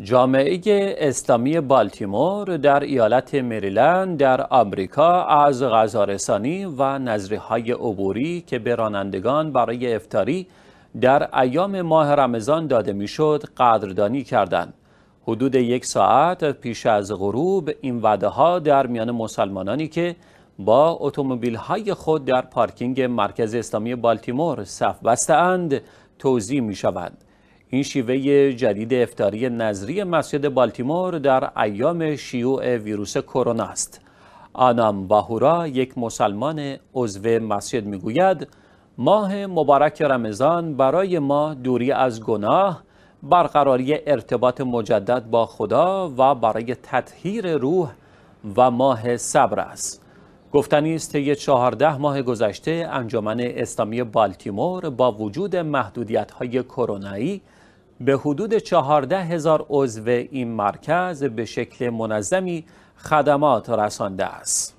جامعه اسلامی بالتیمور در ایالت مریلند در آمریکا از غذارسانی و های عبوری که به رانندگان برای افتاری در ایام ماه رمضان داده میشد قدردانی کردند. حدود یک ساعت پیش از غروب این وعده ها در میان مسلمانانی که با اتومبیل های خود در پارکینگ مرکز اسلامی بالتیمور صف اند توضیح می شوند. این شیوه جدید افتاری نظری مسجد بالتیمور در ایام شیوع ویروس کرونا است. آنام باهورا یک مسلمان عضو مسجد میگوید ماه مبارک رمضان برای ما دوری از گناه، برقراری ارتباط مجدد با خدا و برای تطهیر روح و ماه صبر است. گفتنی است طی چهارده ماه گذشته انجمن اسلامی بالتیمور با وجود محدودیت های کرونایی به حدود 14 هزار عضو این مرکز به شکل منظمی خدمات رسانده است.